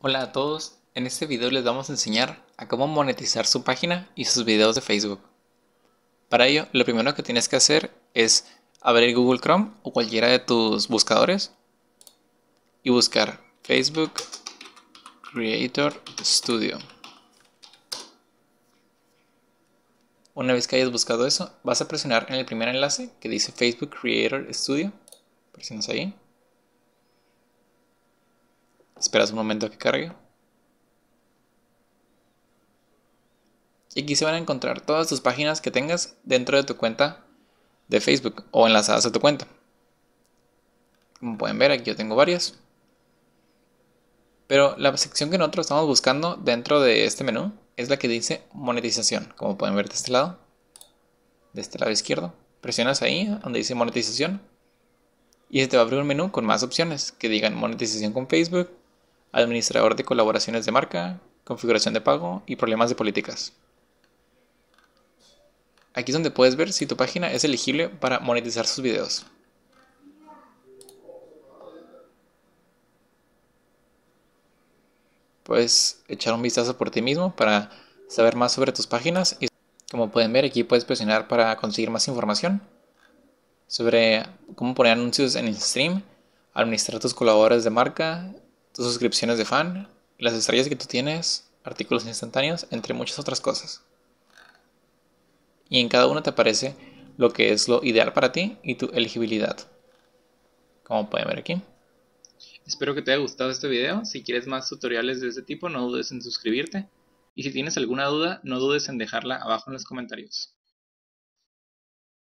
Hola a todos, en este video les vamos a enseñar a cómo monetizar su página y sus videos de Facebook. Para ello, lo primero que tienes que hacer es abrir Google Chrome o cualquiera de tus buscadores y buscar Facebook Creator Studio. Una vez que hayas buscado eso, vas a presionar en el primer enlace que dice Facebook Creator Studio. Presionas ahí. Esperas un momento a que cargue. Y aquí se van a encontrar todas tus páginas que tengas dentro de tu cuenta de Facebook o enlazadas a tu cuenta. Como pueden ver, aquí yo tengo varias. Pero la sección que nosotros estamos buscando dentro de este menú es la que dice monetización. Como pueden ver de este lado, de este lado izquierdo. Presionas ahí donde dice monetización y se te va a abrir un menú con más opciones que digan monetización con Facebook, administrador de colaboraciones de marca, configuración de pago y problemas de políticas. Aquí es donde puedes ver si tu página es elegible para monetizar sus videos. Puedes echar un vistazo por ti mismo para saber más sobre tus páginas y como pueden ver aquí puedes presionar para conseguir más información sobre cómo poner anuncios en el stream, administrar tus colaboradores de marca, suscripciones de fan, las estrellas que tú tienes, artículos instantáneos, entre muchas otras cosas. Y en cada una te aparece lo que es lo ideal para ti y tu elegibilidad. Como pueden ver aquí. Espero que te haya gustado este video. Si quieres más tutoriales de este tipo, no dudes en suscribirte. Y si tienes alguna duda, no dudes en dejarla abajo en los comentarios.